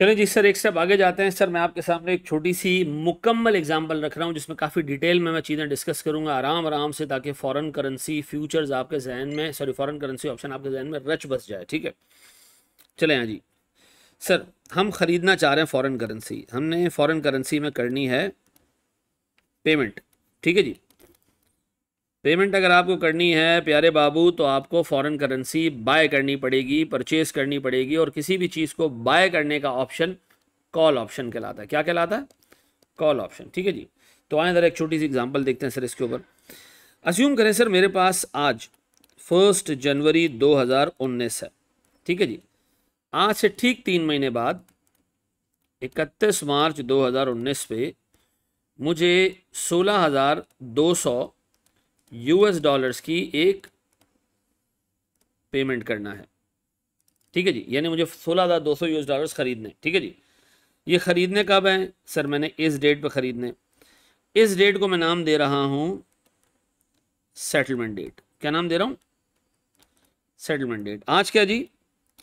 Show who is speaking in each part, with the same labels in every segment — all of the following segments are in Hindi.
Speaker 1: चलिए जी सर एक स्टेप आगे जाते हैं सर मैं आपके सामने एक छोटी सी मुकम्मल एग्जांपल रख रहा हूं जिसमें काफ़ी डिटेल में मैं चीज़ें डिस्कस करूंगा आराम आराम से ताकि फॉरेन करेंसी फ्यूचर्स आपके जहन में सॉरी फॉरेन करेंसी ऑप्शन आपके जहन में रच बस जाए ठीक है चले हाँ जी सर हम ख़रीदना चाह रहे हैं फ़ॉरन करेंसी हमने फ़ॉरन करेंसी में करनी है पेमेंट ठीक है जी पेमेंट अगर आपको करनी है प्यारे बाबू तो आपको फॉरेन करेंसी बाय करनी पड़ेगी परचेज करनी पड़ेगी और किसी भी चीज़ को बाय करने का ऑप्शन कॉल ऑप्शन कहलाता है क्या कहलाता है कॉल ऑप्शन ठीक है जी तो आए इधर एक छोटी सी एग्जांपल देखते हैं सर इसके ऊपर अस्यूम करें सर मेरे पास आज फर्स्ट जनवरी दो है ठीक है जी आज से ठीक तीन महीने बाद इकतीस मार्च दो पे मुझे सोलह हज़ार दो सौ यूएस डॉलर्स की एक पेमेंट करना है ठीक है जी यानी मुझे सोलह हज़ार दो सौ यूएस डॉलर्स ख़रीदने ठीक है जी ये ख़रीदने कब है सर मैंने इस डेट पर ख़रीदने इस डेट को मैं नाम दे रहा हूं सेटलमेंट डेट क्या नाम दे रहा हूं सेटलमेंट डेट आज क्या जी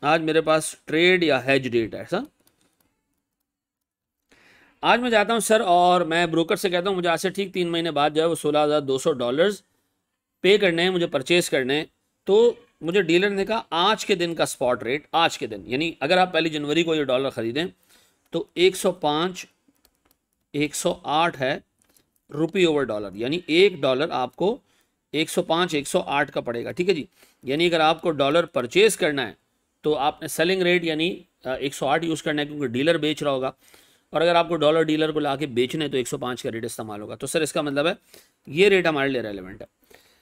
Speaker 1: आज मेरे पास ट्रेड या हैज डेट है सर आज मैं जाता हूं सर और मैं ब्रोकर से कहता हूं मुझे आज से ठीक तीन महीने बाद जो है वो सोलह हज़ार दो सौ डॉलर्स पे करने हैं मुझे परचेज़ करने हैं तो मुझे डीलर ने कहा आज के दिन का स्पॉट रेट आज के दिन यानी अगर आप पहली जनवरी को ये डॉलर ख़रीदें तो 105 108 है रुपी ओवर डॉलर यानी एक डॉलर आपको 105 108 का पड़ेगा ठीक है जी यानी अगर आपको डॉलर परचेज़ करना है तो आपने सेलिंग रेट यानी 108 यूज़ करना है क्योंकि डीलर बेच रहा होगा और अगर आपको डॉलर डीलर को ला के बेचना है तो 105 का रेट इस्तेमाल होगा तो सर इसका मतलब है ये रेट हमारे लिए रेलिवेंट है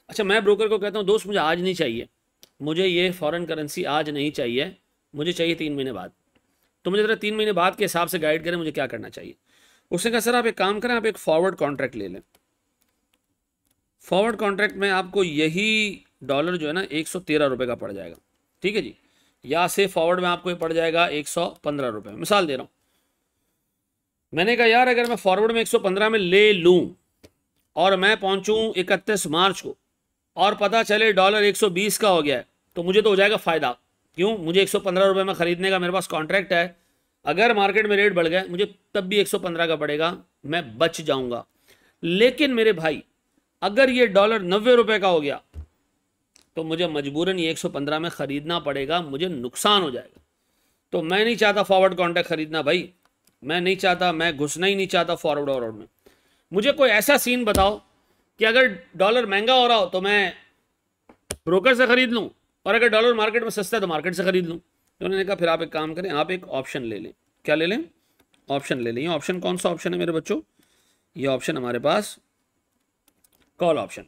Speaker 1: अच्छा मैं ब्रोकर को कहता हूँ दोस्त मुझे आज नहीं चाहिए मुझे ये फॉरेन करेंसी आज नहीं चाहिए मुझे चाहिए तीन महीने बाद तो मुझे ज़रा तीन महीने बाद के हिसाब से गाइड करें मुझे क्या करना चाहिए उसने कहा सर आप एक काम करें आप एक फॉरवर्ड कॉन्ट्रैक्ट ले लें फॉरवर्ड कॉन्ट्रैक्ट में आपको यही डॉलर जो है ना एक सौ तेरह रुपये का पड़ जाएगा ठीक है जी या से फॉरवर्ड में आपको ये पड़ जाएगा एक सौ पंद्रह रुपये मिसाल दे रहा हूँ मैंने कहा यार अगर मैं फॉरवर्ड में एक सौ पंद्रह में ले लूँ और मैं पहुंचूं इकतीस मार्च को और पता चले डॉलर 120 का हो गया है तो मुझे तो हो जाएगा फ़ायदा क्यों मुझे एक सौ में ख़रीदने का मेरे पास कॉन्ट्रैक्ट है अगर मार्केट में रेट बढ़ गया मुझे तब भी 115 का पड़ेगा मैं बच जाऊंगा लेकिन मेरे भाई अगर ये डॉलर नब्बे रुपये का हो गया तो मुझे मजबूरन ये 115 में ख़रीदना पड़ेगा मुझे नुकसान हो जाएगा तो मैं नहीं चाहता फॉरवर्ड कॉन्ट्रैक्ट ख़रीदना भाई मैं नहीं चाहता मैं घुसना ही नहीं चाहता फॉरवर्ड और में मुझे कोई ऐसा सीन बताओ कि अगर डॉलर महंगा हो रहा हो तो मैं ब्रोकर से ख़रीद लूँ और अगर डॉलर मार्केट में सस्ता है तो मार्केट से ख़रीद लूँ तो उन्होंने कहा फिर आप एक काम करें आप एक ऑप्शन ले लें क्या ले लें ऑप्शन ले लें ये ऑप्शन कौन सा ऑप्शन है मेरे बच्चों ये ऑप्शन हमारे पास कॉल ऑप्शन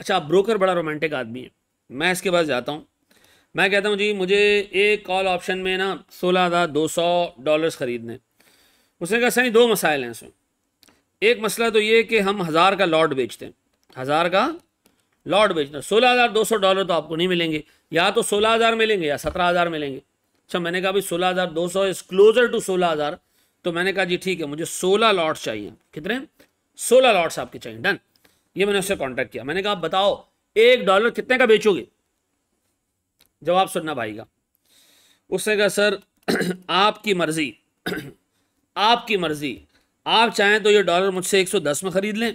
Speaker 1: अच्छा आप ब्रोकर बड़ा रोमांटिक आदमी है मैं इसके पास जाता हूँ मैं कहता हूँ जी मुझे एक कॉल ऑप्शन में ना सोलह हज़ार दो सौ डॉलर्स ख़रीदने उसने कहा सही दो मसाइल हैं इसमें एक मसला तो ये कि हम हज़ार का लॉट बेचते हैं हज़ार का लॉट बेचते हैं सोलह हज़ार दो सौ डॉलर तो आपको नहीं मिलेंगे या तो सोलह हज़ार मिलेंगे या सत्रह हज़ार मिलेंगे अच्छा मैंने कहा भाई सोलह हज़ार दो सौ इज़ क्लोजर टू सोलह हज़ार तो मैंने कहा जी ठीक है मुझे सोलह लॉट्स चाहिए कितने सोलह लॉट्स आपके चाहिए डन ये मैंने उससे कॉन्टैक्ट किया मैंने कहा आप बताओ एक डॉलर कितने का बेचोगे जवाब सुनना भाई का उसने कहा सर आपकी मर्जी आपकी मर्जी आप चाहें तो ये डॉलर मुझसे 110 में ख़रीद लें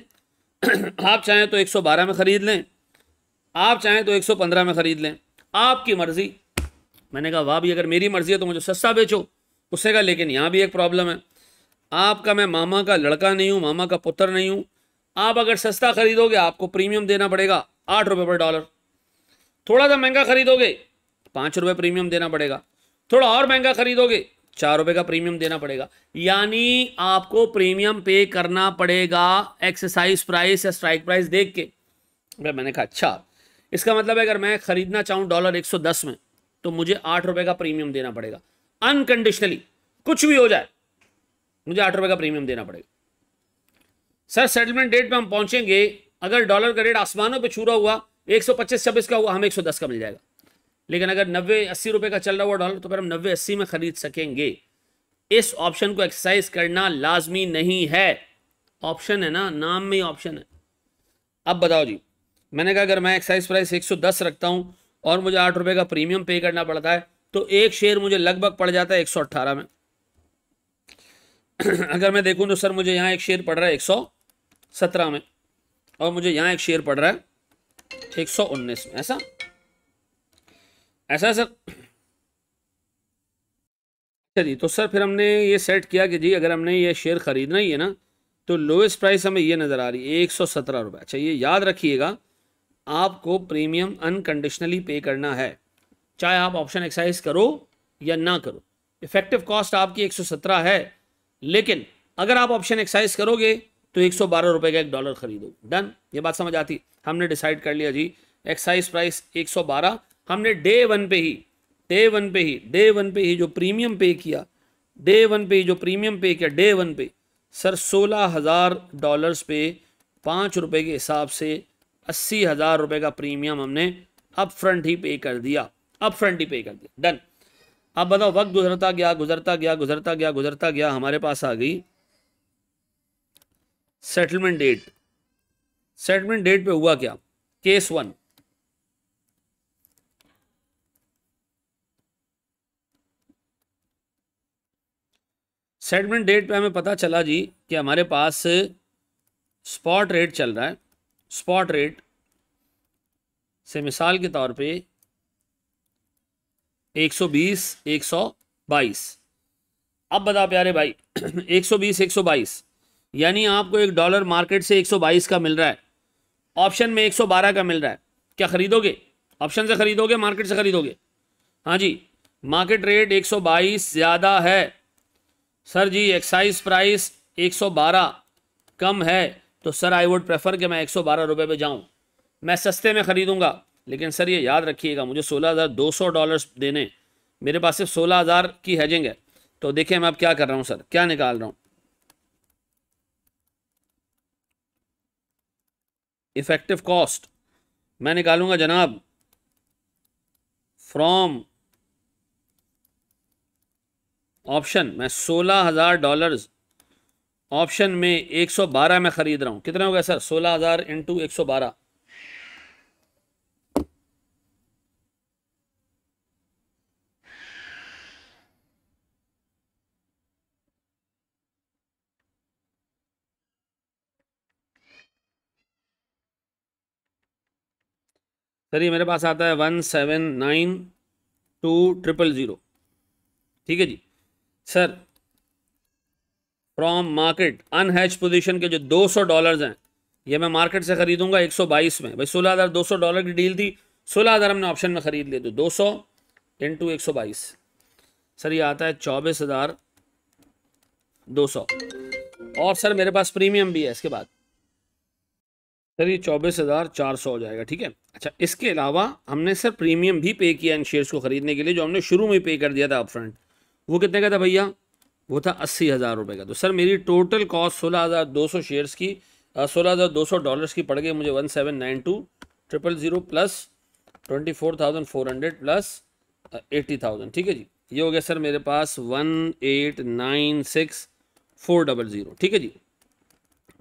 Speaker 1: आप चाहें तो 112 में ख़रीद लें आप चाहें तो 115 में ख़रीद लें आपकी मर्ज़ी मैंने कहा वाह भी अगर मेरी मर्ज़ी है तो मुझे सस्ता बेचो उसने कहा लेकिन यहाँ भी एक प्रॉब्लम है आपका मैं मामा का लड़का नहीं हूँ मामा का पुत्र नहीं हूँ आप अगर सस्ता ख़रीदोगे आपको प्रीमियम देना पड़ेगा आठ रुपये पर डॉलर थोड़ा सा महंगा खरीदोगे पाँच रुपये प्रीमियम देना पड़ेगा थोड़ा और महंगा खरीदोगे चार रुपये का प्रीमियम देना पड़ेगा यानी आपको प्रीमियम पे करना पड़ेगा एक्सरसाइज प्राइस या स्ट्राइक प्राइस देख के भाई मैंने कहा अच्छा इसका मतलब है अगर मैं खरीदना चाहूँ डॉलर 110 में तो मुझे आठ रुपए का प्रीमियम देना पड़ेगा अनकंडीशनली कुछ भी हो जाए मुझे आठ रुपए का प्रीमियम देना पड़ेगा सर सेटलमेंट डेट पे हम पहुंचेंगे अगर डॉलर का रेट आसमानों पे छूरा हुआ एक सौ का हुआ हमें दस का मिल जाएगा लेकिन अगर नब्बे अस्सी रुपये का चल रहा हुआ डॉलर तो फिर हम नब्बे अस्सी में ख़रीद सकेंगे इस ऑप्शन को एक्सरसाइज करना लाजमी नहीं है ऑप्शन है ना नाम में ही ऑप्शन है अब बताओ जी मैंने कहा अगर मैं एक्साइज प्राइस दस रखता हूँ और मुझे आठ रुपये का प्रीमियम पे करना पड़ता है तो एक शेयर मुझे लगभग पड़ जाता है अट्ठारह में अगर मैं देखूँ तो सर मुझे यहाँ एक शेयर पड़ रहा है 117 में और मुझे यहाँ एक शेयर पड़ रहा है 119 में ऐसा ऐसा सर अच्छा जी तो सर फिर हमने ये सेट किया कि जी अगर हमने ये शेयर ख़रीदना ही है ना तो लोएस्ट प्राइस हमें ये नज़र आ रही है एक सौ सत्रह रुपये अच्छा ये याद रखिएगा आपको प्रीमियम अनकंडीशनली पे करना है चाहे आप ऑप्शन एक्सरसाइज करो या ना करो इफेक्टिव कॉस्ट आपकी एक सौ सत्रह है लेकिन अगर आप ऑप्शन एक्सरसाइज करोगे तो एक सौ बारह रुपये का एक डॉलर खरीदो डन ये बात समझ आती हमने डिसाइड कर लिया जी एक्साइज प्राइस एक सौ बारह हमने डे वन पे ही डे वन पे ही डे वन पे ही जो प्रीमियम पे किया डे वन पे ही जो प्रीमियम पे किया डे वन पे सर सोलह हज़ार डॉलर्स पे पाँच रुपये के हिसाब से अस्सी हज़ार रुपये का प्रीमियम हमने अप फ्रंट ही पे कर दिया अप फ्रंट ही पे कर दिया डन अब बताओ वक्त गुजरता गया गुजरता गया गुजरता गया गुजरता गया हमारे पास आ गई सेटलमेंट डेट सेटलमेंट डेट पे हुआ क्या केस वन सेटमेंट डेट पे हमें पता चला जी कि हमारे पास स्पॉट रेट चल रहा है स्पॉट रेट से मिसाल के तौर पे 120 122 अब बता प्यारे भाई 120 122 यानी आपको एक डॉलर मार्केट से 122 का मिल रहा है ऑप्शन में 112 का मिल रहा है क्या खरीदोगे ऑप्शन से खरीदोगे मार्केट से खरीदोगे हाँ जी मार्केट रेट 122 ज़्यादा है सर जी एक्साइज प्राइस 112 कम है तो सर आई वुड प्रेफर कि मैं एक सौ बारह रुपये पर जाऊँ मैं सस्ते में ख़रीदूँगा लेकिन सर ये याद रखिएगा मुझे सोलह हज़ार दो सौ डॉलर्स देने मेरे पास सिर्फ सोलह हज़ार की हैजिंग है तो देखिए मैं अब क्या कर रहा हूँ सर क्या निकाल रहा हूँ इफ़ेक्टिव कॉस्ट मैं निकालूंगा जनाब फ्रॉम ऑप्शन मैं सोलह हज़ार डॉलर ऑप्शन में एक सौ बारह में ख़रीद रहा हूँ कितना हो गया सर सोलह हज़ार इंटू एक सौ बारह सर ये मेरे पास आता है one seven nine two triple zero ठीक है जी sir from market unhedged position के जो 200 डॉलर्स हैं ये मैं मार्केट से ख़रीदूंगा 122 में भाई सोलह हज़ार दो डॉलर की डील थी सोलह हज़ार हमने ऑप्शन में ख़रीद लिए तो दो सौ इंटू एक सौ बाईस सर ये आता है चौबीस हज़ार दो सौ और सर मेरे पास प्रीमियम भी है इसके बाद सर ये चौबीस हज़ार चार सौ हो जाएगा ठीक है अच्छा इसके अलावा हमने सर प्रीमियम भी पे किया इन शेयर्स को ख़रीदने के लिए जो हमने शुरू में पे कर दिया था अपफ्रंट वो कितने का था भैया वो था अस्सी हज़ार रुपये का तो सर मेरी टोटल कॉस्ट सोलह हज़ार दो सौ शेयर्स की सोलह हज़ार दो सौ डॉलर्स की पड़ गई मुझे one seven nine two triple zero plus twenty four thousand four hundred plus eighty thousand ठीक है जी ये हो गया सर मेरे पास one eight nine six four double zero ठीक है जी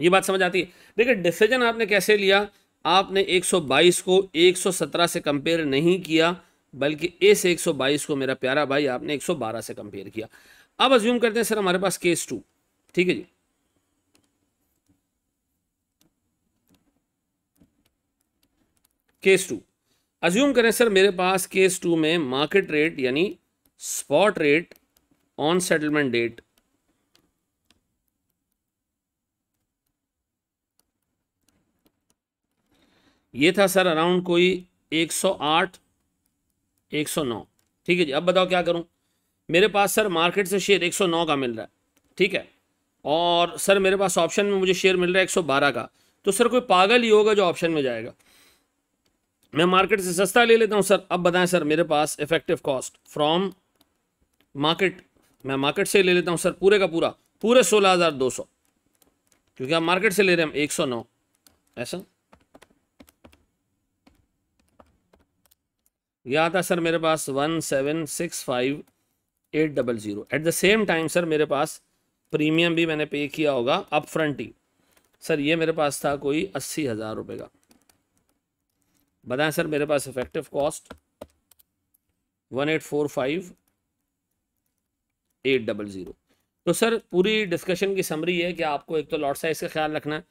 Speaker 1: ये बात समझ आती है देखिए डिसीजन आपने कैसे लिया आपने एक सौ बाईस को एक सौ सत्रह से कंपेयर नहीं किया बल्कि ए से 122 को मेरा प्यारा भाई आपने 112 से कंपेयर किया अब अज्यूम करते हैं सर हमारे पास केस टू ठीक है जी केस टू अज्यूम करें सर मेरे पास केस टू में मार्केट रेट यानी spot rate on settlement date ये था सर अराउंड कोई 108 एक सौ नौ ठीक है जी अब बताओ क्या करूँ मेरे पास सर मार्केट से शेयर एक सौ नौ का मिल रहा है ठीक है और सर मेरे पास ऑप्शन में मुझे शेयर मिल रहा है एक सौ बारह का तो सर कोई पागल ही होगा जो ऑप्शन में जाएगा मैं मार्केट से सस्ता ले लेता हूँ सर अब बताएं सर मेरे पास इफेक्टिव कॉस्ट फ्रॉम मार्केट मैं मार्केट से ले लेता हूँ सर पूरे का पूरा पूरे सोलह हज़ार दो सौ क्योंकि आप मार्केट से ले रहे हैं एक सौ नौ ऐसा या था सर मेरे पास one seven six five eight double zero at the same time sir मेरे पास प्रीमियम भी मैंने पे किया होगा अप फ्रंट ही सर ये मेरे पास था कोई अस्सी हज़ार रुपये का बताएं सर मेरे पास effective cost one eight four five eight double zero तो सर पूरी डिस्कशन की समरी है कि आपको एक तो लॉट साइज़ का ख्याल रखना है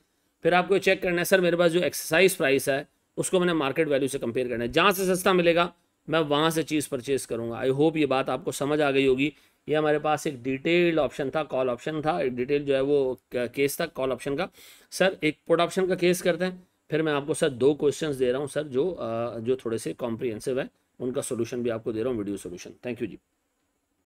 Speaker 1: फिर आपको चेक करना है सर मेरे पास जो एक्सरसाइज प्राइस है उसको मैंने मार्केट वैल्यू से कंपेयर करना है जहाँ से सस्ता मिलेगा मैं वहाँ से चीज़ परचेज़ करूँगा आई होप ये बात आपको समझ आ गई होगी ये हमारे पास एक डिटेल्ड ऑप्शन था कॉल ऑप्शन था एक डिटेल जो है वो केस था कॉल ऑप्शन का सर एक पुट ऑप्शन का केस करते हैं फिर मैं आपको सर दो क्वेश्चंस दे रहा हूँ सर जो जो थोड़े से कॉम्प्रिहेंसिव है उनका सोल्यूशन भी आपको दे रहा हूँ video solution thank you ji